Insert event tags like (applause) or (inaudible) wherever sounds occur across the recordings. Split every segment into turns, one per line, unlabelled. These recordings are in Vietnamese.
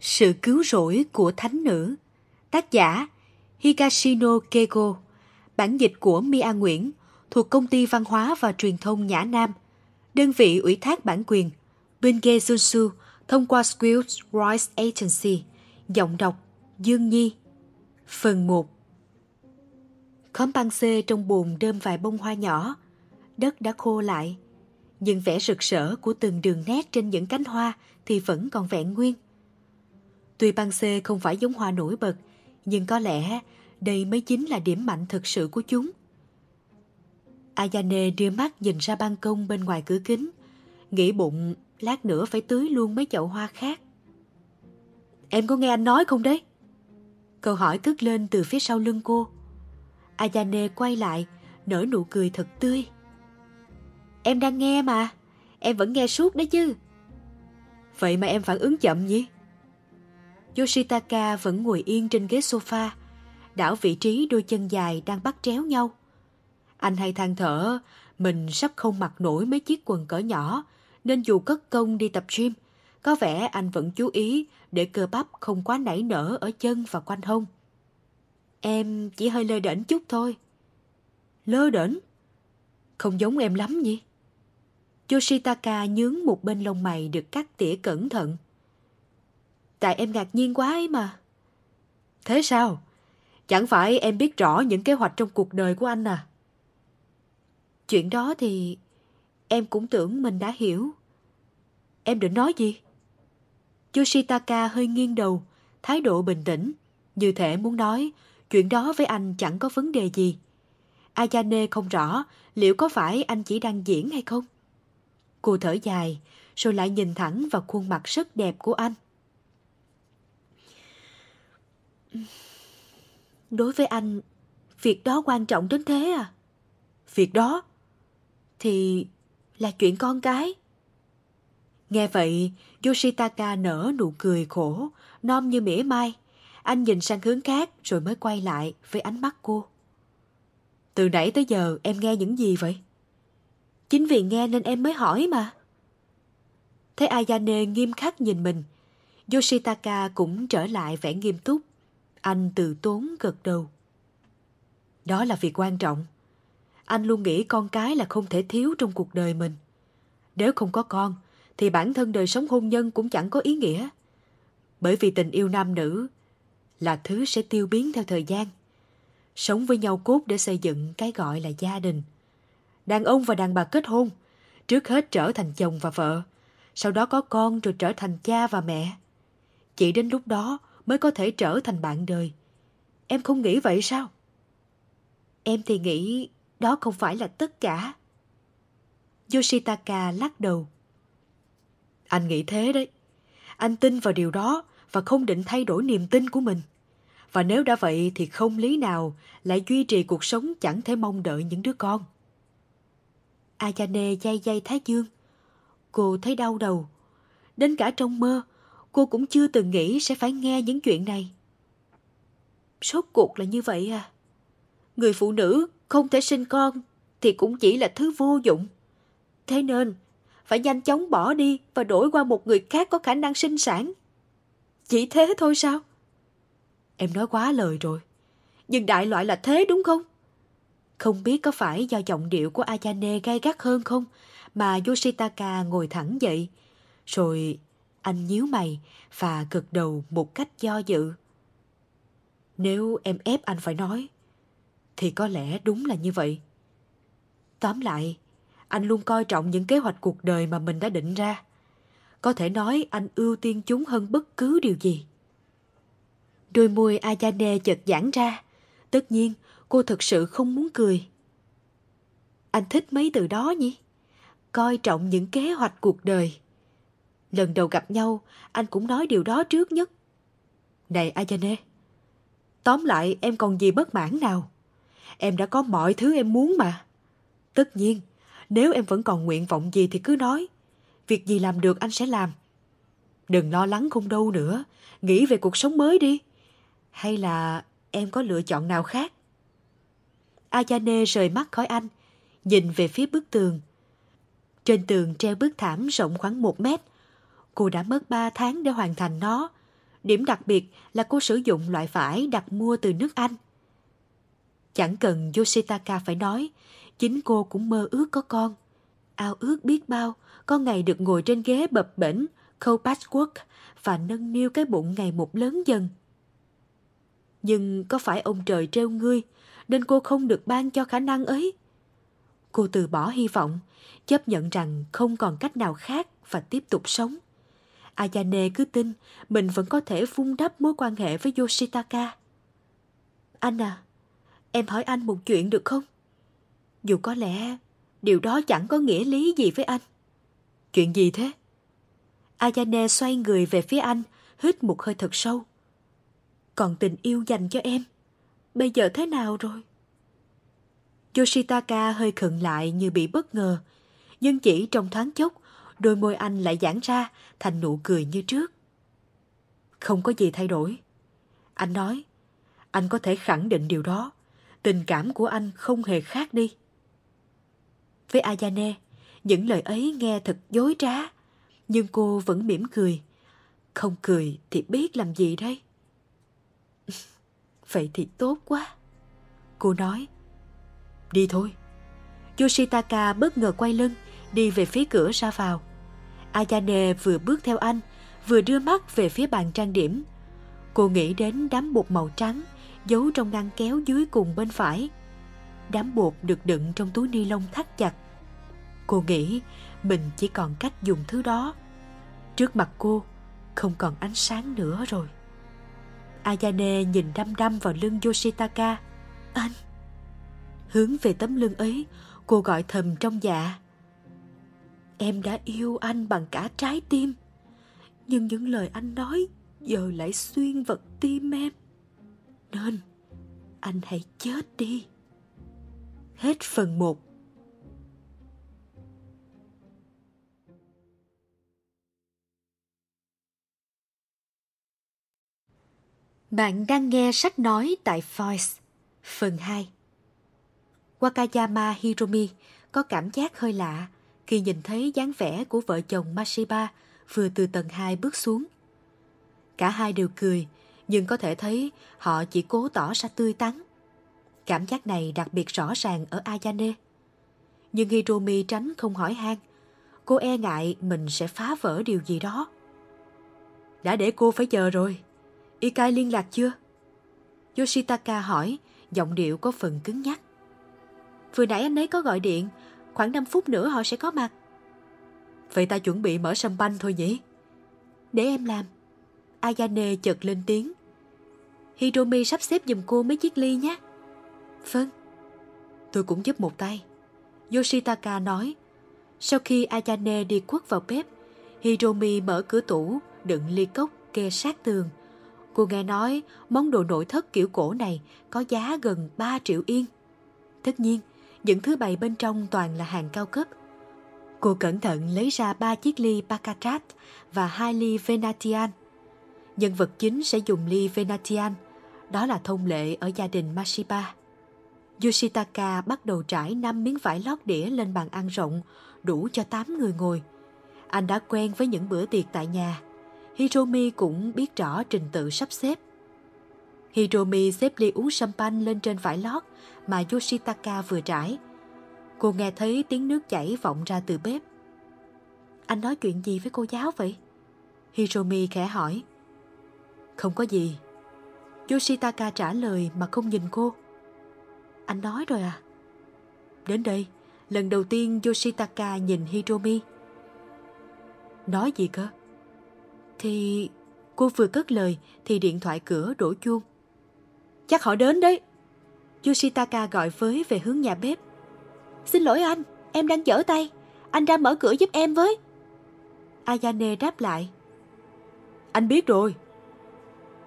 Sự cứu rỗi của thánh nữ Tác giả Higashino Keigo Bản dịch của Mia Nguyễn thuộc Công ty Văn hóa và Truyền thông Nhã Nam Đơn vị ủy thác bản quyền Bungay Junsu thông qua Skills Rights Agency Giọng đọc Dương Nhi Phần 1 Khóm băng xê trong bồn đơm vài bông hoa nhỏ Đất đã khô lại Nhưng vẻ rực rỡ của từng đường nét trên những cánh hoa thì vẫn còn vẹn nguyên – Tuy băng xê không phải giống hoa nổi bật, nhưng có lẽ đây mới chính là điểm mạnh thực sự của chúng. Ayane đưa mắt nhìn ra ban công bên ngoài cửa kính, nghĩ bụng lát nữa phải tưới luôn mấy chậu hoa khác. Em có nghe anh nói không đấy? Câu hỏi cất lên từ phía sau lưng cô. Ayane quay lại, nở nụ cười thật tươi. Em đang nghe mà, em vẫn nghe suốt đấy chứ. Vậy mà em phản ứng chậm nhỉ? Yoshitaka vẫn ngồi yên trên ghế sofa, đảo vị trí đôi chân dài đang bắt tréo nhau. Anh hay than thở, mình sắp không mặc nổi mấy chiếc quần cỡ nhỏ, nên dù cất công đi tập gym, có vẻ anh vẫn chú ý để cơ bắp không quá nảy nở ở chân và quanh hông. Em chỉ hơi lơ đỉnh chút thôi. Lơ đỉnh? Không giống em lắm nhỉ? Yoshitaka nhướng một bên lông mày được cắt tỉa cẩn thận. Tại em ngạc nhiên quá ấy mà. Thế sao? Chẳng phải em biết rõ những kế hoạch trong cuộc đời của anh à? Chuyện đó thì em cũng tưởng mình đã hiểu. Em định nói gì? Yoshitaka hơi nghiêng đầu, thái độ bình tĩnh, như thể muốn nói chuyện đó với anh chẳng có vấn đề gì. Ayane không rõ liệu có phải anh chỉ đang diễn hay không. Cô thở dài, rồi lại nhìn thẳng vào khuôn mặt rất đẹp của anh. Đối với anh, việc đó quan trọng đến thế à? Việc đó? Thì là chuyện con cái. Nghe vậy, Yoshitaka nở nụ cười khổ, non như mỉa mai. Anh nhìn sang hướng khác rồi mới quay lại với ánh mắt cô. Từ nãy tới giờ em nghe những gì vậy? Chính vì nghe nên em mới hỏi mà. Thấy Ayane nghiêm khắc nhìn mình, Yoshitaka cũng trở lại vẻ nghiêm túc anh từ tốn gật đầu. Đó là việc quan trọng. Anh luôn nghĩ con cái là không thể thiếu trong cuộc đời mình. Nếu không có con, thì bản thân đời sống hôn nhân cũng chẳng có ý nghĩa. Bởi vì tình yêu nam nữ là thứ sẽ tiêu biến theo thời gian. Sống với nhau cốt để xây dựng cái gọi là gia đình. Đàn ông và đàn bà kết hôn, trước hết trở thành chồng và vợ, sau đó có con rồi trở thành cha và mẹ. Chỉ đến lúc đó mới có thể trở thành bạn đời. Em không nghĩ vậy sao? Em thì nghĩ đó không phải là tất cả. Yoshitaka lắc đầu. Anh nghĩ thế đấy. Anh tin vào điều đó và không định thay đổi niềm tin của mình. Và nếu đã vậy thì không lý nào lại duy trì cuộc sống chẳng thể mong đợi những đứa con. Ayane dây dây Thái Dương. Cô thấy đau đầu. Đến cả trong mơ, cô cũng chưa từng nghĩ sẽ phải nghe những chuyện này. Sốt cuộc là như vậy à. Người phụ nữ không thể sinh con thì cũng chỉ là thứ vô dụng. Thế nên, phải nhanh chóng bỏ đi và đổi qua một người khác có khả năng sinh sản. Chỉ thế thôi sao? Em nói quá lời rồi. Nhưng đại loại là thế đúng không? Không biết có phải do giọng điệu của Ayane gay gắt hơn không mà Yoshitaka ngồi thẳng dậy, rồi anh nhíu mày và gật đầu một cách do dự. Nếu em ép anh phải nói, thì có lẽ đúng là như vậy. Tóm lại, anh luôn coi trọng những kế hoạch cuộc đời mà mình đã định ra. Có thể nói anh ưu tiên chúng hơn bất cứ điều gì. Đôi môi Ayane chợt giãn ra. Tất nhiên, cô thật sự không muốn cười. Anh thích mấy từ đó nhỉ? Coi trọng những kế hoạch cuộc đời. Lần đầu gặp nhau, anh cũng nói điều đó trước nhất. Này Ayane, tóm lại em còn gì bất mãn nào? Em đã có mọi thứ em muốn mà. Tất nhiên, nếu em vẫn còn nguyện vọng gì thì cứ nói. Việc gì làm được anh sẽ làm. Đừng lo lắng không đâu nữa, nghĩ về cuộc sống mới đi. Hay là em có lựa chọn nào khác? Ayane rời mắt khỏi anh, nhìn về phía bức tường. Trên tường treo bức thảm rộng khoảng một mét, cô đã mất 3 tháng để hoàn thành nó. Điểm đặc biệt là cô sử dụng loại vải đặt mua từ nước Anh. Chẳng cần Yoshitaka phải nói, chính cô cũng mơ ước có con. Ao ước biết bao, có ngày được ngồi trên ghế bập bỉnh, khâu patchwork và nâng niu cái bụng ngày một lớn dần. Nhưng có phải ông trời trêu ngươi, nên cô không được ban cho khả năng ấy? Cô từ bỏ hy vọng, chấp nhận rằng không còn cách nào khác và tiếp tục sống. Ayane cứ tin mình vẫn có thể vun đắp mối quan hệ với Yoshitaka. Anh à, em hỏi anh một chuyện được không? Dù có lẽ điều đó chẳng có nghĩa lý gì với anh. Chuyện gì thế? Ayane xoay người về phía anh, hít một hơi thật sâu. Còn tình yêu dành cho em, bây giờ thế nào rồi? Yoshitaka hơi khựng lại như bị bất ngờ, nhưng chỉ trong thoáng chốc đôi môi anh lại giãn ra thành nụ cười như trước. Không có gì thay đổi. Anh nói, anh có thể khẳng định điều đó. Tình cảm của anh không hề khác đi. Với Ayane, những lời ấy nghe thật dối trá, nhưng cô vẫn mỉm cười. Không cười thì biết làm gì đây? (laughs) Vậy thì tốt quá. Cô nói, đi thôi. Yoshitaka bất ngờ quay lưng, đi về phía cửa ra vào. Ayane vừa bước theo anh, vừa đưa mắt về phía bàn trang điểm. Cô nghĩ đến đám bột màu trắng, giấu trong ngăn kéo dưới cùng bên phải. Đám bột được đựng trong túi ni lông thắt chặt. Cô nghĩ mình chỉ còn cách dùng thứ đó. Trước mặt cô, không còn ánh sáng nữa rồi. Ayane nhìn đăm đăm vào lưng Yoshitaka. Anh! Hướng về tấm lưng ấy, cô gọi thầm trong dạ em đã yêu anh bằng cả trái tim nhưng những lời anh nói giờ lại xuyên vật tim em nên anh hãy chết đi hết phần 1bạn đang nghe sách nói tại Voice, phần 2. Wakayama Hiromi có cảm giác hơi lạ khi nhìn thấy dáng vẻ của vợ chồng Mashiba vừa từ tầng 2 bước xuống. Cả hai đều cười, nhưng có thể thấy họ chỉ cố tỏ ra tươi tắn. Cảm giác này đặc biệt rõ ràng ở Ayane. Nhưng Hiromi tránh không hỏi han, cô e ngại mình sẽ phá vỡ điều gì đó. Đã để cô phải chờ rồi. Ikai liên lạc chưa? Yoshitaka hỏi, giọng điệu có phần cứng nhắc. Vừa nãy anh ấy có gọi điện, Khoảng 5 phút nữa họ sẽ có mặt. Vậy ta chuẩn bị mở sâm banh thôi nhỉ? Để em làm. Ayane chợt lên tiếng. Hiromi sắp xếp giùm cô mấy chiếc ly nhé. Vâng. Tôi cũng giúp một tay. Yoshitaka nói. Sau khi Ayane đi quất vào bếp, Hiromi mở cửa tủ, đựng ly cốc kê sát tường. Cô nghe nói món đồ nội thất kiểu cổ này có giá gần 3 triệu yên. Tất nhiên, những thứ bày bên trong toàn là hàng cao cấp. Cô cẩn thận lấy ra ba chiếc ly Pacatrat và hai ly Venatian. Nhân vật chính sẽ dùng ly Venatian, đó là thông lệ ở gia đình Mashiba. Yoshitaka bắt đầu trải 5 miếng vải lót đĩa lên bàn ăn rộng, đủ cho 8 người ngồi. Anh đã quen với những bữa tiệc tại nhà. Hiromi cũng biết rõ trình tự sắp xếp Hiromi xếp ly uống champagne lên trên vải lót mà Yoshitaka vừa trải. Cô nghe thấy tiếng nước chảy vọng ra từ bếp. Anh nói chuyện gì với cô giáo vậy? Hiromi khẽ hỏi. Không có gì. Yoshitaka trả lời mà không nhìn cô. Anh nói rồi à? Đến đây, lần đầu tiên Yoshitaka nhìn Hiromi. Nói gì cơ? Thì cô vừa cất lời thì điện thoại cửa đổ chuông chắc họ đến đấy. Yoshitaka gọi với về hướng nhà bếp. Xin lỗi anh, em đang dở tay. Anh ra mở cửa giúp em với. Ayane đáp lại. Anh biết rồi.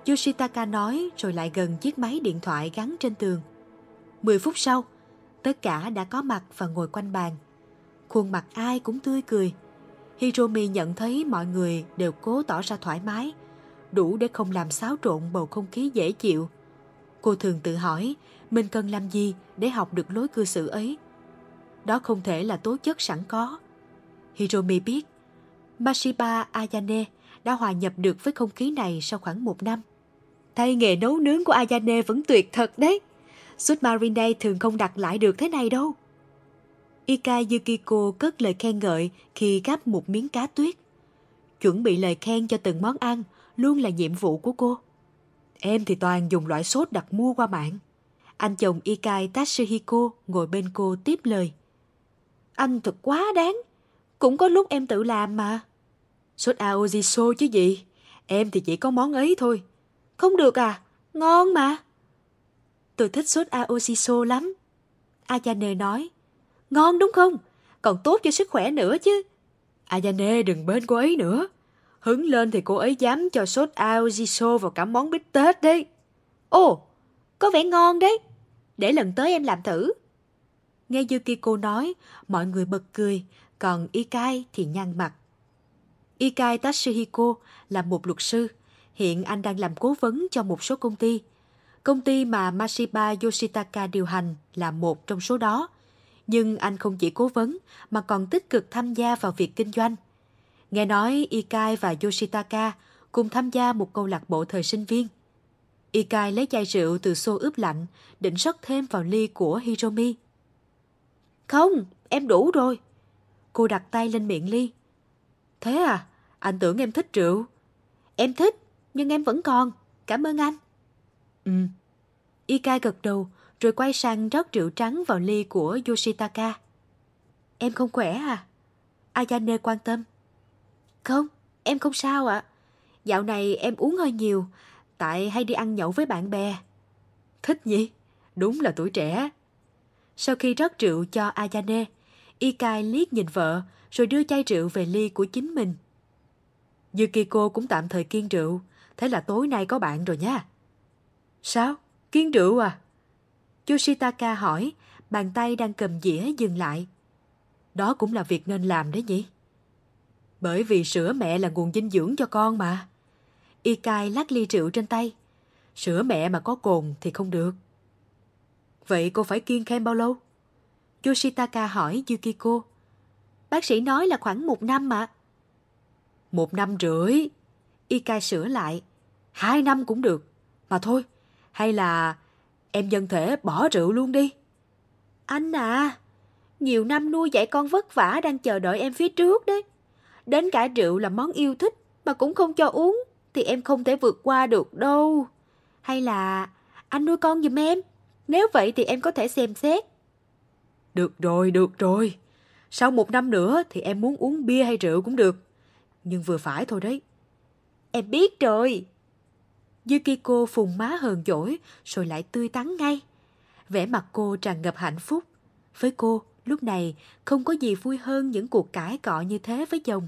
Yoshitaka nói rồi lại gần chiếc máy điện thoại gắn trên tường. Mười phút sau, tất cả đã có mặt và ngồi quanh bàn. Khuôn mặt ai cũng tươi cười. Hiromi nhận thấy mọi người đều cố tỏ ra thoải mái, đủ để không làm xáo trộn bầu không khí dễ chịu Cô thường tự hỏi, mình cần làm gì để học được lối cư xử ấy? Đó không thể là tố chất sẵn có. Hiromi biết, Mashiba Ayane đã hòa nhập được với không khí này sau khoảng một năm. thay nghề nấu nướng của Ayane vẫn tuyệt thật đấy. Suốt Marine thường không đặt lại được thế này đâu. Ika Yukiko cất lời khen ngợi khi gắp một miếng cá tuyết. Chuẩn bị lời khen cho từng món ăn luôn là nhiệm vụ của cô. Em thì toàn dùng loại sốt đặt mua qua mạng. Anh chồng Ikai Tatsuhiko ngồi bên cô tiếp lời. Anh thật quá đáng. Cũng có lúc em tự làm mà. Sốt aojiso chứ gì. Em thì chỉ có món ấy thôi. Không được à? Ngon mà. Tôi thích sốt aojiso lắm. Ayane nói. Ngon đúng không? Còn tốt cho sức khỏe nữa chứ. Ayane đừng bên cô ấy nữa. Hứng lên thì cô ấy dám cho sốt ao giso vào cả món bít tết đấy. Ồ, có vẻ ngon đấy. Để lần tới em làm thử. Nghe Yukiko nói, mọi người bật cười, còn Ikai thì nhăn mặt. Ikai Tatsuhiko là một luật sư. Hiện anh đang làm cố vấn cho một số công ty. Công ty mà Mashiba Yoshitaka điều hành là một trong số đó. Nhưng anh không chỉ cố vấn mà còn tích cực tham gia vào việc kinh doanh. Nghe nói Ikai và Yoshitaka cùng tham gia một câu lạc bộ thời sinh viên. Ikai lấy chai rượu từ xô ướp lạnh, định rót thêm vào ly của Hiromi. Không, em đủ rồi. Cô đặt tay lên miệng ly. Thế à, anh tưởng em thích rượu. Em thích, nhưng em vẫn còn. Cảm ơn anh. Ừ. Ikai gật đầu, rồi quay sang rót rượu trắng vào ly của Yoshitaka. Em không khỏe à? Ayane quan tâm. Không, em không sao ạ. À. Dạo này em uống hơi nhiều, tại hay đi ăn nhậu với bạn bè. Thích nhỉ Đúng là tuổi trẻ. Sau khi rót rượu cho Ayane, Ikai liếc nhìn vợ rồi đưa chai rượu về ly của chính mình. Yukiko cũng tạm thời kiên rượu, thế là tối nay có bạn rồi nha. Sao? Kiên rượu à? Yoshitaka hỏi, bàn tay đang cầm dĩa dừng lại. Đó cũng là việc nên làm đấy nhỉ? Bởi vì sữa mẹ là nguồn dinh dưỡng cho con mà. Y cai lắc ly rượu trên tay. Sữa mẹ mà có cồn thì không được. Vậy cô phải kiêng khem bao lâu? Yoshitaka hỏi Yukiko. Bác sĩ nói là khoảng một năm mà. Một năm rưỡi. Y cai sửa lại. Hai năm cũng được. Mà thôi, hay là em dân thể bỏ rượu luôn đi. Anh à, nhiều năm nuôi dạy con vất vả đang chờ đợi em phía trước đấy. Đến cả rượu là món yêu thích mà cũng không cho uống thì em không thể vượt qua được đâu. Hay là anh nuôi con giùm em? Nếu vậy thì em có thể xem xét. Được rồi, được rồi. Sau một năm nữa thì em muốn uống bia hay rượu cũng được. Nhưng vừa phải thôi đấy. Em biết rồi. Yukiko phùng má hờn dỗi rồi lại tươi tắn ngay. Vẻ mặt cô tràn ngập hạnh phúc. Với cô, Lúc này, không có gì vui hơn những cuộc cãi cọ như thế với chồng.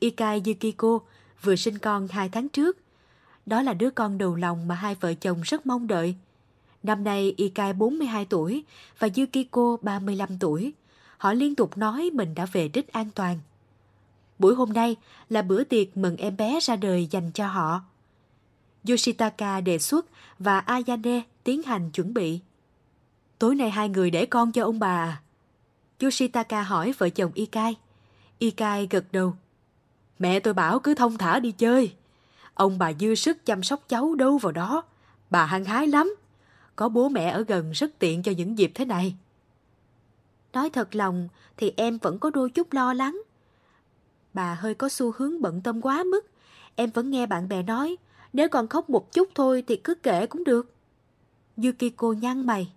Ikai Yukiko vừa sinh con hai tháng trước. Đó là đứa con đầu lòng mà hai vợ chồng rất mong đợi. Năm nay Ikai 42 tuổi và Yukiko 35 tuổi. Họ liên tục nói mình đã về đích an toàn. Buổi hôm nay là bữa tiệc mừng em bé ra đời dành cho họ. Yoshitaka đề xuất và Ayane tiến hành chuẩn bị. Tối nay hai người để con cho ông bà à? Yoshitaka hỏi vợ chồng Ikai. Ikai gật đầu. Mẹ tôi bảo cứ thông thả đi chơi. Ông bà dư sức chăm sóc cháu đâu vào đó. Bà hăng hái lắm. Có bố mẹ ở gần rất tiện cho những dịp thế này. Nói thật lòng thì em vẫn có đôi chút lo lắng. Bà hơi có xu hướng bận tâm quá mức. Em vẫn nghe bạn bè nói, nếu còn khóc một chút thôi thì cứ kể cũng được. Yukiko nhăn mày.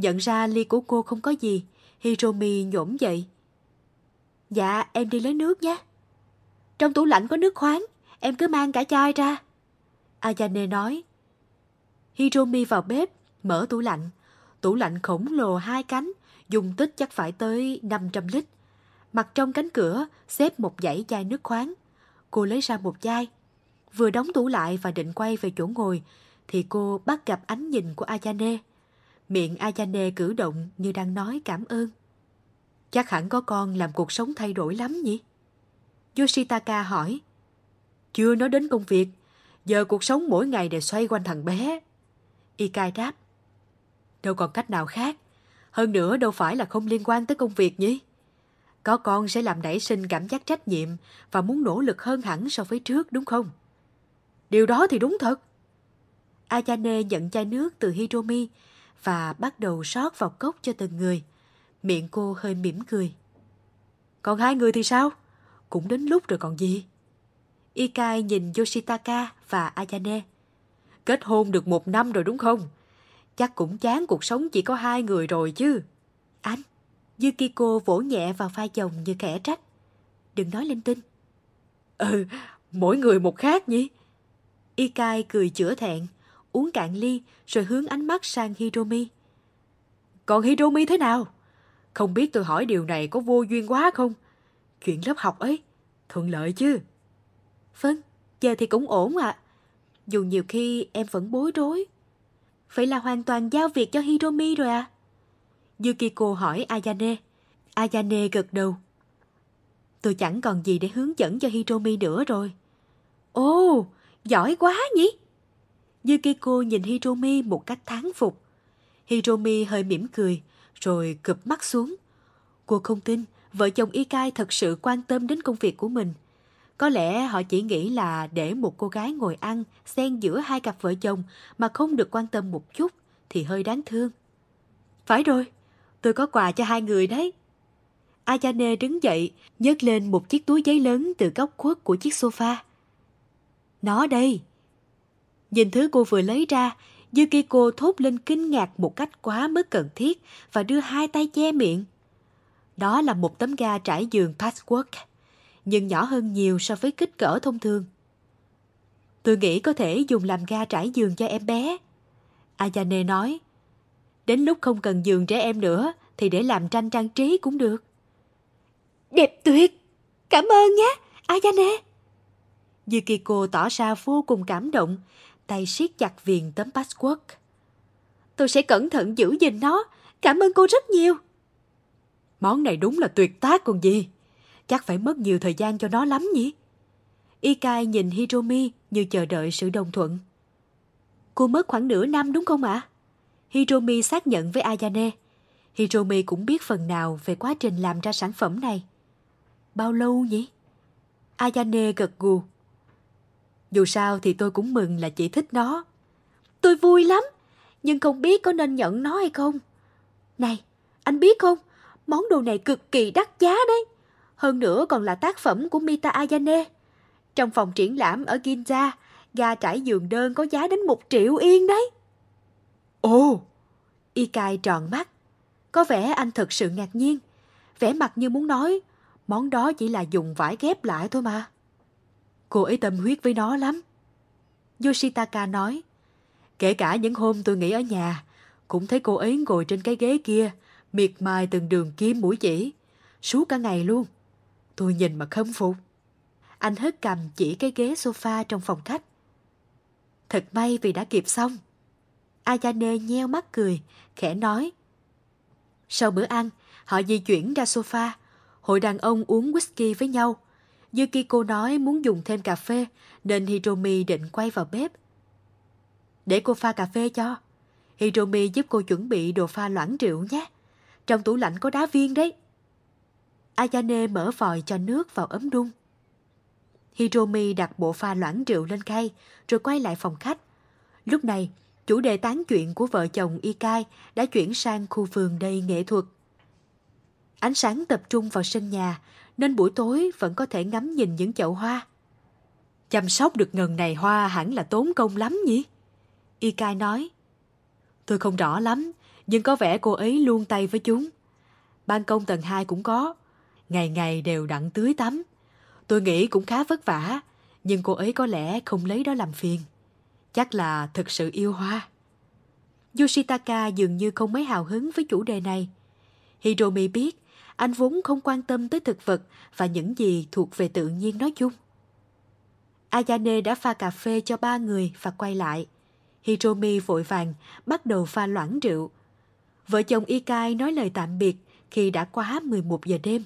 Nhận ra ly của cô không có gì, Hiromi nhổm dậy. Dạ, em đi lấy nước nhé. Trong tủ lạnh có nước khoáng, em cứ mang cả chai ra. Ayane nói. Hiromi vào bếp, mở tủ lạnh. Tủ lạnh khổng lồ hai cánh, dung tích chắc phải tới 500 lít. Mặt trong cánh cửa xếp một dãy chai nước khoáng. Cô lấy ra một chai. Vừa đóng tủ lại và định quay về chỗ ngồi, thì cô bắt gặp ánh nhìn của Ayane miệng Ayane cử động như đang nói cảm ơn. Chắc hẳn có con làm cuộc sống thay đổi lắm nhỉ? Yoshitaka hỏi. Chưa nói đến công việc, giờ cuộc sống mỗi ngày đều xoay quanh thằng bé. Ikai đáp. Đâu còn cách nào khác, hơn nữa đâu phải là không liên quan tới công việc nhỉ? Có con sẽ làm nảy sinh cảm giác trách nhiệm và muốn nỗ lực hơn hẳn so với trước đúng không? Điều đó thì đúng thật. Ayane nhận chai nước từ Hiromi và bắt đầu rót vào cốc cho từng người. Miệng cô hơi mỉm cười. Còn hai người thì sao? Cũng đến lúc rồi còn gì? Ikai nhìn Yoshitaka và Ayane. Kết hôn được một năm rồi đúng không? Chắc cũng chán cuộc sống chỉ có hai người rồi chứ. Anh, Yukiko vỗ nhẹ vào vai chồng như kẻ trách. Đừng nói linh tinh. Ừ, mỗi người một khác nhỉ? Ikai cười chữa thẹn uống cạn ly rồi hướng ánh mắt sang Hiromi. Còn Hiromi thế nào? Không biết tôi hỏi điều này có vô duyên quá không? Chuyện lớp học ấy, thuận lợi chứ? Vâng, giờ thì cũng ổn ạ. À. Dù nhiều khi em vẫn bối rối. Vậy là hoàn toàn giao việc cho Hiromi rồi à? Yukiko hỏi Ayane. Ayane gật đầu. Tôi chẳng còn gì để hướng dẫn cho Hiromi nữa rồi. Ồ, giỏi quá nhỉ? Yukiko nhìn Hiromi một cách thán phục. Hiromi hơi mỉm cười, rồi cụp mắt xuống. Cô không tin vợ chồng Ikai thật sự quan tâm đến công việc của mình. Có lẽ họ chỉ nghĩ là để một cô gái ngồi ăn, xen giữa hai cặp vợ chồng mà không được quan tâm một chút thì hơi đáng thương. Phải rồi, tôi có quà cho hai người đấy. Ayane đứng dậy, nhấc lên một chiếc túi giấy lớn từ góc khuất của chiếc sofa. Nó đây, Nhìn thứ cô vừa lấy ra, Yukiko thốt lên kinh ngạc một cách quá mức cần thiết và đưa hai tay che miệng. Đó là một tấm ga trải giường patchwork, nhưng nhỏ hơn nhiều so với kích cỡ thông thường. Tôi nghĩ có thể dùng làm ga trải giường cho em bé. Ayane nói, đến lúc không cần giường trẻ em nữa thì để làm tranh trang trí cũng được. Đẹp tuyệt! Cảm ơn nhé, Ayane! Yukiko tỏ ra vô cùng cảm động tay siết chặt viền tấm password. Tôi sẽ cẩn thận giữ gìn nó. Cảm ơn cô rất nhiều. Món này đúng là tuyệt tác còn gì. Chắc phải mất nhiều thời gian cho nó lắm nhỉ? Ikai nhìn Hiromi như chờ đợi sự đồng thuận. Cô mất khoảng nửa năm đúng không ạ? À? Hiromi xác nhận với Ayane. Hiromi cũng biết phần nào về quá trình làm ra sản phẩm này. Bao lâu nhỉ? Ayane gật gù. Dù sao thì tôi cũng mừng là chị thích nó. Tôi vui lắm, nhưng không biết có nên nhận nó hay không. Này, anh biết không, món đồ này cực kỳ đắt giá đấy. Hơn nữa còn là tác phẩm của Mita Ayane. Trong phòng triển lãm ở Ginza, ga trải giường đơn có giá đến một triệu yên đấy. Ồ! Ikai tròn mắt. Có vẻ anh thật sự ngạc nhiên. Vẻ mặt như muốn nói, món đó chỉ là dùng vải ghép lại thôi mà. Cô ấy tâm huyết với nó lắm. Yoshitaka nói, kể cả những hôm tôi nghỉ ở nhà, cũng thấy cô ấy ngồi trên cái ghế kia, miệt mài từng đường kiếm mũi chỉ, suốt cả ngày luôn. Tôi nhìn mà khâm phục. Anh hất cầm chỉ cái ghế sofa trong phòng khách. Thật may vì đã kịp xong. Ayane nheo mắt cười, khẽ nói. Sau bữa ăn, họ di chuyển ra sofa. Hội đàn ông uống whisky với nhau, Yukiko nói muốn dùng thêm cà phê, nên Hiromi định quay vào bếp. Để cô pha cà phê cho. Hiromi giúp cô chuẩn bị đồ pha loãng rượu nhé. Trong tủ lạnh có đá viên đấy. Ayane mở vòi cho nước vào ấm đun. Hiromi đặt bộ pha loãng rượu lên khay, rồi quay lại phòng khách. Lúc này, chủ đề tán chuyện của vợ chồng Ikai đã chuyển sang khu vườn đầy nghệ thuật. Ánh sáng tập trung vào sân nhà, nên buổi tối vẫn có thể ngắm nhìn những chậu hoa. Chăm sóc được ngần này hoa hẳn là tốn công lắm nhỉ? Y Kai nói. Tôi không rõ lắm, nhưng có vẻ cô ấy luôn tay với chúng. Ban công tầng 2 cũng có, ngày ngày đều đặn tưới tắm. Tôi nghĩ cũng khá vất vả, nhưng cô ấy có lẽ không lấy đó làm phiền. Chắc là thực sự yêu hoa. Yoshitaka dường như không mấy hào hứng với chủ đề này. Hiromi biết anh vốn không quan tâm tới thực vật và những gì thuộc về tự nhiên nói chung. Ayane đã pha cà phê cho ba người và quay lại. Hiromi vội vàng bắt đầu pha loãng rượu. Vợ chồng Ikai nói lời tạm biệt khi đã quá 11 giờ đêm.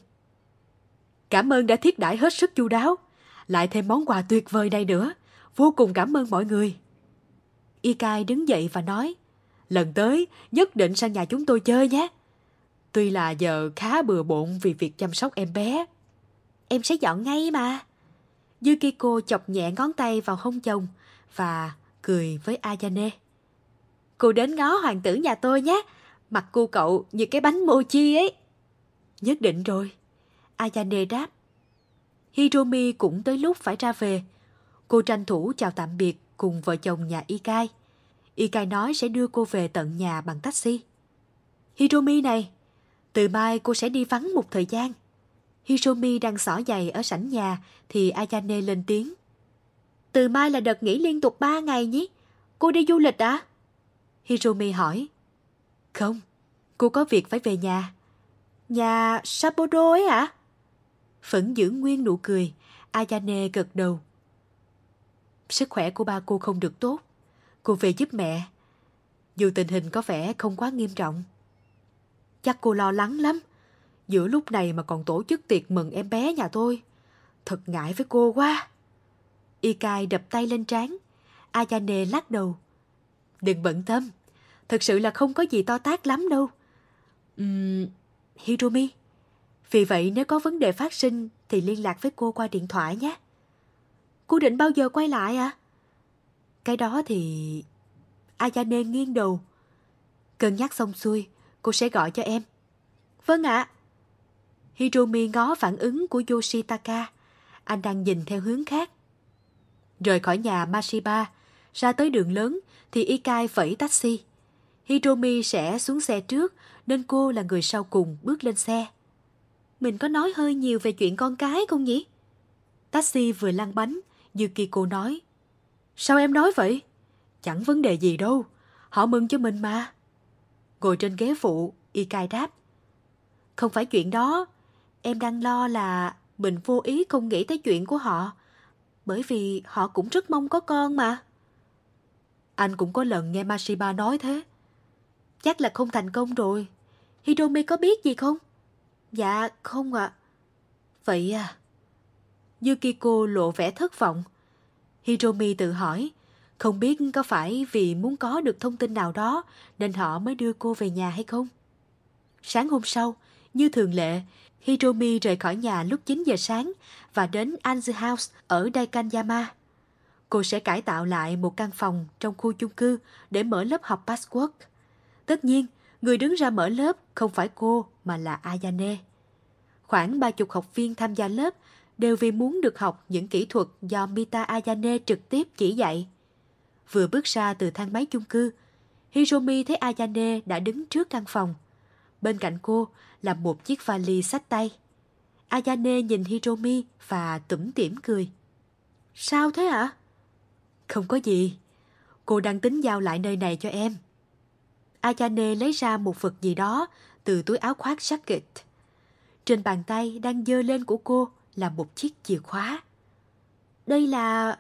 Cảm ơn đã thiết đãi hết sức chu đáo. Lại thêm món quà tuyệt vời đây nữa. Vô cùng cảm ơn mọi người. Ikai đứng dậy và nói, lần tới nhất định sang nhà chúng tôi chơi nhé. Tuy là giờ khá bừa bộn vì việc chăm sóc em bé. Em sẽ dọn ngay mà. Yukiko chọc nhẹ ngón tay vào hông chồng và cười với Ayane. Cô đến ngó hoàng tử nhà tôi nhé. Mặt cô cậu như cái bánh mochi ấy. Nhất định rồi. Ayane đáp. Hiromi cũng tới lúc phải ra về. Cô tranh thủ chào tạm biệt cùng vợ chồng nhà Ikai. Ikai nói sẽ đưa cô về tận nhà bằng taxi. Hiromi này, từ mai cô sẽ đi vắng một thời gian. Hiromi đang xỏ giày ở sảnh nhà thì Ayane lên tiếng. Từ mai là đợt nghỉ liên tục 3 ngày nhé. Cô đi du lịch à? Hiromi hỏi. Không, cô có việc phải về nhà. Nhà Sapporo ấy à? Vẫn giữ nguyên nụ cười, Ayane gật đầu. Sức khỏe của ba cô không được tốt. Cô về giúp mẹ. Dù tình hình có vẻ không quá nghiêm trọng, chắc cô lo lắng lắm. Giữa lúc này mà còn tổ chức tiệc mừng em bé nhà tôi. Thật ngại với cô quá. y cai đập tay lên trán. Ayane lắc đầu. Đừng bận tâm. Thật sự là không có gì to tác lắm đâu. Uhm, Hiromi. Vì vậy nếu có vấn đề phát sinh thì liên lạc với cô qua điện thoại nhé. Cô định bao giờ quay lại à? Cái đó thì... Ayane nghiêng đầu. Cân nhắc xong xuôi, cô sẽ gọi cho em. Vâng ạ. Hiromi ngó phản ứng của Yoshitaka. Anh đang nhìn theo hướng khác. Rời khỏi nhà Mashiba, ra tới đường lớn thì Ikai phẩy taxi. Hiromi sẽ xuống xe trước nên cô là người sau cùng bước lên xe. Mình có nói hơi nhiều về chuyện con cái không nhỉ? Taxi vừa lăn bánh, Yukiko nói. Sao em nói vậy? Chẳng vấn đề gì đâu, họ mừng cho mình mà ngồi trên ghế phụ, y cai đáp. Không phải chuyện đó, em đang lo là mình vô ý không nghĩ tới chuyện của họ, bởi vì họ cũng rất mong có con mà. Anh cũng có lần nghe Mashiba nói thế. Chắc là không thành công rồi. Hiromi có biết gì không? Dạ, không ạ. À. Vậy à? Yukiko lộ vẻ thất vọng. Hiromi tự hỏi, không biết có phải vì muốn có được thông tin nào đó nên họ mới đưa cô về nhà hay không? Sáng hôm sau, như thường lệ, Hiromi rời khỏi nhà lúc 9 giờ sáng và đến Anzu House ở Daikanyama. Cô sẽ cải tạo lại một căn phòng trong khu chung cư để mở lớp học password. Tất nhiên, người đứng ra mở lớp không phải cô mà là Ayane. Khoảng ba chục học viên tham gia lớp đều vì muốn được học những kỹ thuật do Mita Ayane trực tiếp chỉ dạy. Vừa bước ra từ thang máy chung cư, Hiromi thấy Ayane đã đứng trước căn phòng. Bên cạnh cô là một chiếc vali sách tay. Ayane nhìn Hiromi và tủm tỉm cười. Sao thế ạ? Không có gì. Cô đang tính giao lại nơi này cho em. Ayane lấy ra một vật gì đó từ túi áo khoác jacket. Trên bàn tay đang dơ lên của cô là một chiếc chìa khóa. Đây là...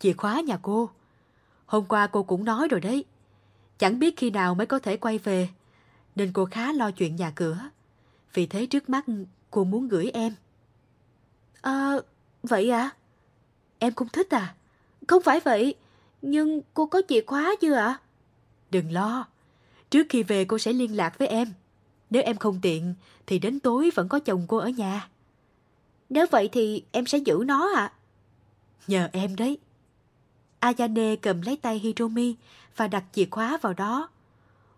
Chìa khóa nhà cô. Hôm qua cô cũng nói rồi đấy. Chẳng biết khi nào mới có thể quay về, nên cô khá lo chuyện nhà cửa. Vì thế trước mắt cô muốn gửi em. À, vậy à? Em cũng thích à? Không phải vậy, nhưng cô có chìa khóa chưa ạ? Đừng lo, trước khi về cô sẽ liên lạc với em. Nếu em không tiện thì đến tối vẫn có chồng cô ở nhà. Nếu vậy thì em sẽ giữ nó ạ. À? Nhờ em đấy. Ayane cầm lấy tay Hiromi và đặt chìa khóa vào đó.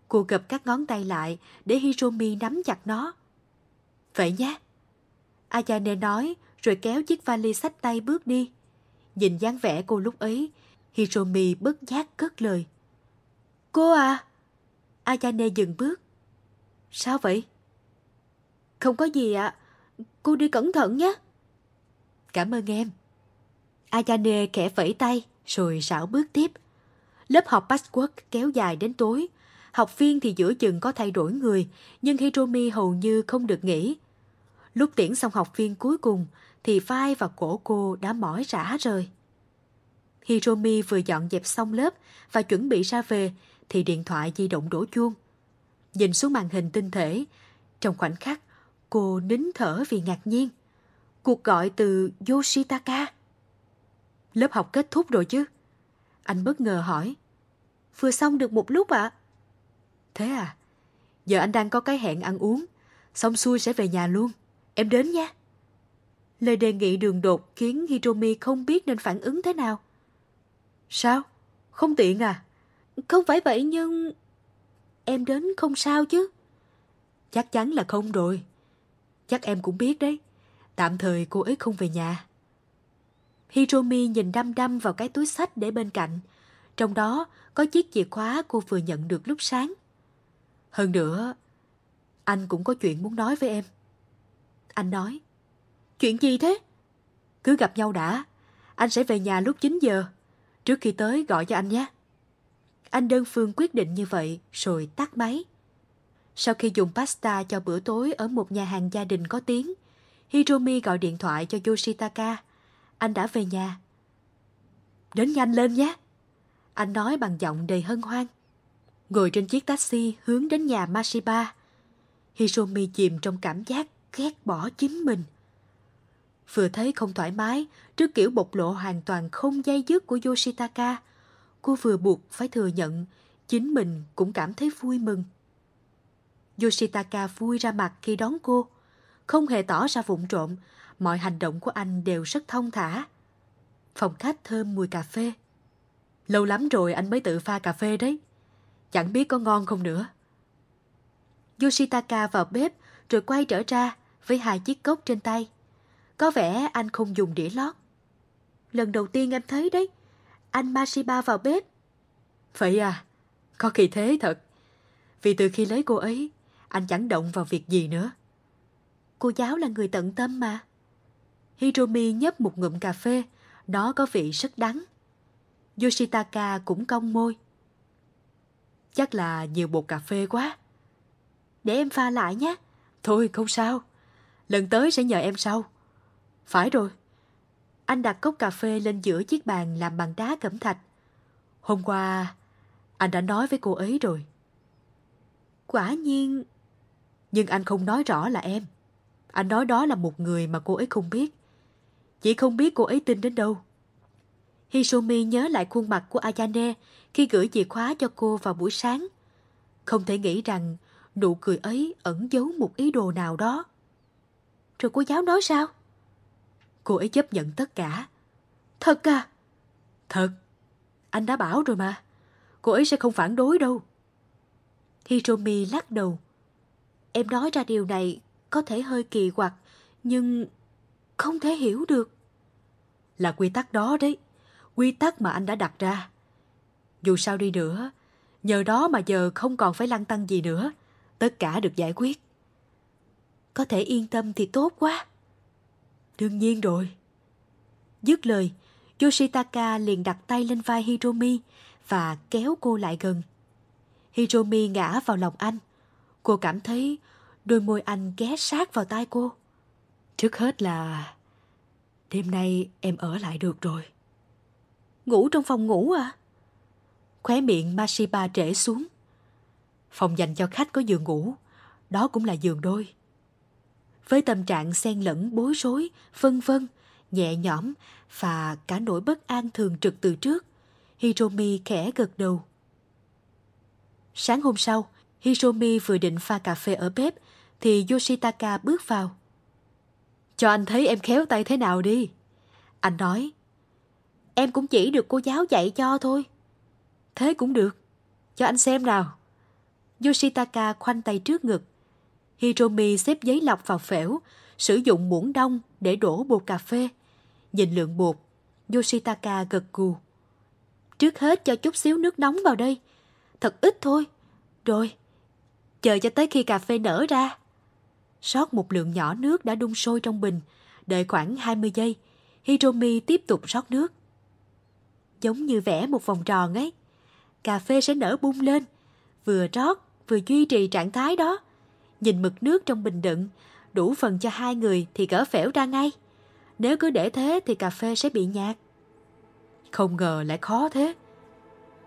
Cô gập các ngón tay lại để Hiromi nắm chặt nó. Vậy nhé. Ayane nói rồi kéo chiếc vali sách tay bước đi. Nhìn dáng vẻ cô lúc ấy, Hiromi bất giác cất lời. Cô à? Ayane dừng bước. Sao vậy? Không có gì ạ. À. Cô đi cẩn thận nhé. Cảm ơn em. Ayane khẽ vẫy tay rồi rảo bước tiếp. Lớp học Patchwork kéo dài đến tối. Học viên thì giữa chừng có thay đổi người, nhưng Hiromi hầu như không được nghỉ. Lúc tiễn xong học viên cuối cùng, thì vai và cổ cô đã mỏi rã rời. Hiromi vừa dọn dẹp xong lớp và chuẩn bị ra về, thì điện thoại di động đổ chuông. Nhìn xuống màn hình tinh thể, trong khoảnh khắc, cô nín thở vì ngạc nhiên. Cuộc gọi từ Yoshitaka lớp học kết thúc rồi chứ? Anh bất ngờ hỏi. Vừa xong được một lúc ạ. À? Thế à? Giờ anh đang có cái hẹn ăn uống. Xong xuôi sẽ về nhà luôn. Em đến nha. Lời đề nghị đường đột khiến Hiromi không biết nên phản ứng thế nào. Sao? Không tiện à? Không phải vậy nhưng... Em đến không sao chứ? Chắc chắn là không rồi. Chắc em cũng biết đấy. Tạm thời cô ấy không về nhà. Hiromi nhìn đăm đăm vào cái túi sách để bên cạnh. Trong đó có chiếc chìa khóa cô vừa nhận được lúc sáng. Hơn nữa, anh cũng có chuyện muốn nói với em. Anh nói, chuyện gì thế? Cứ gặp nhau đã, anh sẽ về nhà lúc 9 giờ. Trước khi tới gọi cho anh nhé. Anh đơn phương quyết định như vậy rồi tắt máy. Sau khi dùng pasta cho bữa tối ở một nhà hàng gia đình có tiếng, Hiromi gọi điện thoại cho Yoshitaka anh đã về nhà. Đến nhanh lên nhé. Anh nói bằng giọng đầy hân hoan. Ngồi trên chiếc taxi hướng đến nhà Mashiba. Hisomi chìm trong cảm giác ghét bỏ chính mình. Vừa thấy không thoải mái trước kiểu bộc lộ hoàn toàn không dây dứt của Yoshitaka, cô vừa buộc phải thừa nhận chính mình cũng cảm thấy vui mừng. Yoshitaka vui ra mặt khi đón cô, không hề tỏ ra vụng trộm mọi hành động của anh đều rất thông thả. Phòng khách thơm mùi cà phê. Lâu lắm rồi anh mới tự pha cà phê đấy. Chẳng biết có ngon không nữa. Yoshitaka vào bếp rồi quay trở ra với hai chiếc cốc trên tay. Có vẻ anh không dùng đĩa lót. Lần đầu tiên em thấy đấy, anh Mashiba vào bếp. Vậy à, có kỳ thế thật. Vì từ khi lấy cô ấy, anh chẳng động vào việc gì nữa. Cô giáo là người tận tâm mà. Hiromi nhấp một ngụm cà phê. Nó có vị rất đắng. Yoshitaka cũng cong môi. Chắc là nhiều bột cà phê quá. Để em pha lại nhé. Thôi không sao. Lần tới sẽ nhờ em sau. Phải rồi. Anh đặt cốc cà phê lên giữa chiếc bàn làm bằng đá cẩm thạch. Hôm qua, anh đã nói với cô ấy rồi. Quả nhiên... Nhưng anh không nói rõ là em. Anh nói đó là một người mà cô ấy không biết. Chỉ không biết cô ấy tin đến đâu. Hisomi nhớ lại khuôn mặt của Ayane khi gửi chìa khóa cho cô vào buổi sáng. Không thể nghĩ rằng nụ cười ấy ẩn giấu một ý đồ nào đó. Rồi cô giáo nói sao? Cô ấy chấp nhận tất cả. Thật à? Thật. Anh đã bảo rồi mà. Cô ấy sẽ không phản đối đâu. Hiromi lắc đầu. Em nói ra điều này có thể hơi kỳ quặc, nhưng không thể hiểu được là quy tắc đó đấy quy tắc mà anh đã đặt ra dù sao đi nữa nhờ đó mà giờ không còn phải lăn tăng gì nữa tất cả được giải quyết có thể yên tâm thì tốt quá đương nhiên rồi dứt lời yoshitaka liền đặt tay lên vai hiromi và kéo cô lại gần hiromi ngã vào lòng anh cô cảm thấy đôi môi anh ghé sát vào tai cô Trước hết là đêm nay em ở lại được rồi. Ngủ trong phòng ngủ à? Khóe miệng Mashiba trễ xuống. Phòng dành cho khách có giường ngủ, đó cũng là giường đôi. Với tâm trạng xen lẫn bối rối, vân vân, nhẹ nhõm và cả nỗi bất an thường trực từ trước, Hiromi khẽ gật đầu. Sáng hôm sau, Hiromi vừa định pha cà phê ở bếp thì Yoshitaka bước vào cho anh thấy em khéo tay thế nào đi. Anh nói, em cũng chỉ được cô giáo dạy cho thôi. Thế cũng được, cho anh xem nào. Yoshitaka khoanh tay trước ngực. Hiromi xếp giấy lọc vào phễu, sử dụng muỗng đông để đổ bột cà phê. Nhìn lượng bột, Yoshitaka gật gù. Trước hết cho chút xíu nước nóng vào đây. Thật ít thôi. Rồi, chờ cho tới khi cà phê nở ra. Sót một lượng nhỏ nước đã đun sôi trong bình, đợi khoảng 20 giây, Hiromi tiếp tục rót nước. Giống như vẽ một vòng tròn ấy, cà phê sẽ nở bung lên, vừa rót vừa duy trì trạng thái đó. Nhìn mực nước trong bình đựng, đủ phần cho hai người thì gỡ phễu ra ngay. Nếu cứ để thế thì cà phê sẽ bị nhạt. Không ngờ lại khó thế.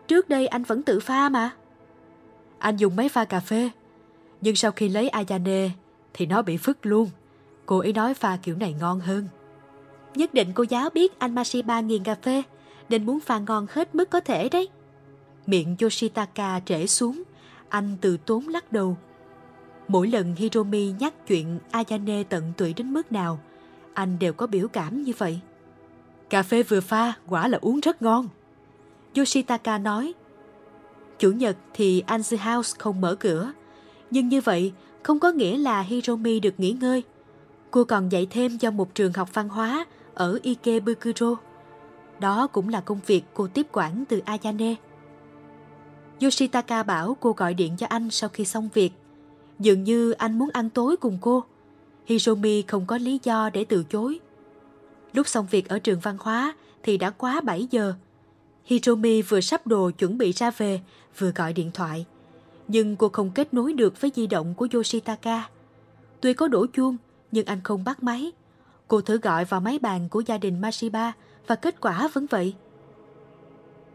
Trước đây anh vẫn tự pha mà. Anh dùng máy pha cà phê, nhưng sau khi lấy Ayane thì nó bị phức luôn. Cô ấy nói pha kiểu này ngon hơn. Nhất định cô giáo biết anh Mashiba nghiền cà phê, nên muốn pha ngon hết mức có thể đấy. Miệng Yoshitaka trễ xuống, anh từ tốn lắc đầu. Mỗi lần Hiromi nhắc chuyện Ayane tận tụy đến mức nào, anh đều có biểu cảm như vậy. Cà phê vừa pha quả là uống rất ngon. Yoshitaka nói, Chủ nhật thì Anzi House không mở cửa, nhưng như vậy không có nghĩa là Hiromi được nghỉ ngơi. Cô còn dạy thêm cho một trường học văn hóa ở Ikebukuro. Đó cũng là công việc cô tiếp quản từ Ayane. Yoshitaka bảo cô gọi điện cho anh sau khi xong việc. Dường như anh muốn ăn tối cùng cô. Hiromi không có lý do để từ chối. Lúc xong việc ở trường văn hóa thì đã quá 7 giờ. Hiromi vừa sắp đồ chuẩn bị ra về, vừa gọi điện thoại nhưng cô không kết nối được với di động của Yoshitaka. Tuy có đổ chuông, nhưng anh không bắt máy. Cô thử gọi vào máy bàn của gia đình Mashiba và kết quả vẫn vậy.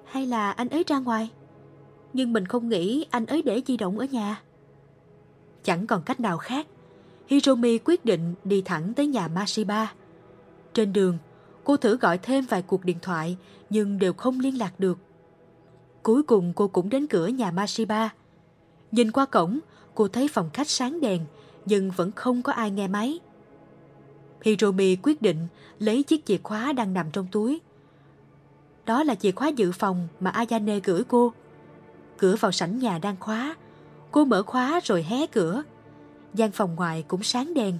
Hay là anh ấy ra ngoài? Nhưng mình không nghĩ anh ấy để di động ở nhà. Chẳng còn cách nào khác, Hiromi quyết định đi thẳng tới nhà Mashiba. Trên đường, cô thử gọi thêm vài cuộc điện thoại nhưng đều không liên lạc được. Cuối cùng cô cũng đến cửa nhà Mashiba. Nhìn qua cổng, cô thấy phòng khách sáng đèn, nhưng vẫn không có ai nghe máy. Hiromi quyết định lấy chiếc chìa khóa đang nằm trong túi. Đó là chìa khóa dự phòng mà Ayane gửi cô. Cửa vào sảnh nhà đang khóa. Cô mở khóa rồi hé cửa. gian phòng ngoài cũng sáng đèn.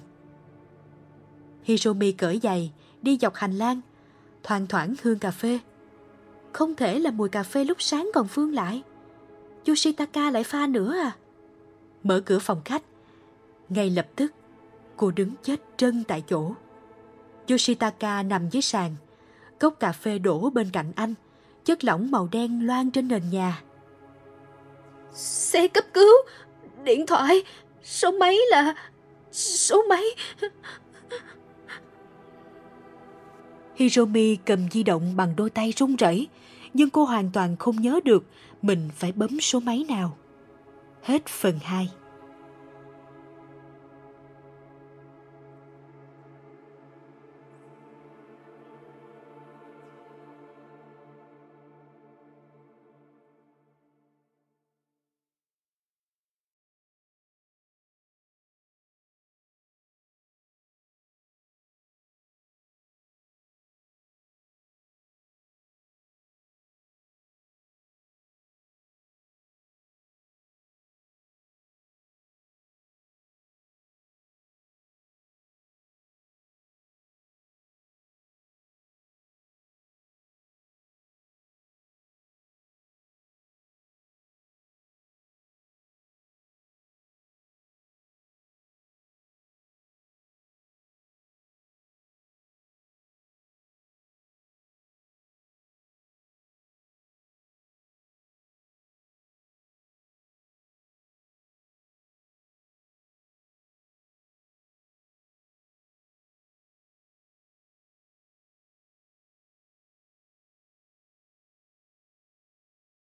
Hiromi cởi giày, đi dọc hành lang, thoang thoảng hương cà phê. Không thể là mùi cà phê lúc sáng còn vương lại. Yoshitaka lại pha nữa à? Mở cửa phòng khách. Ngay lập tức, cô đứng chết trân tại chỗ. Yoshitaka nằm dưới sàn, cốc cà phê đổ bên cạnh anh, chất lỏng màu đen loang trên nền nhà. Xe cấp cứu, điện thoại, số máy là... số máy... Hiromi cầm di động bằng đôi tay run rẩy, nhưng cô hoàn toàn không nhớ được mình phải bấm số máy nào. Hết phần 2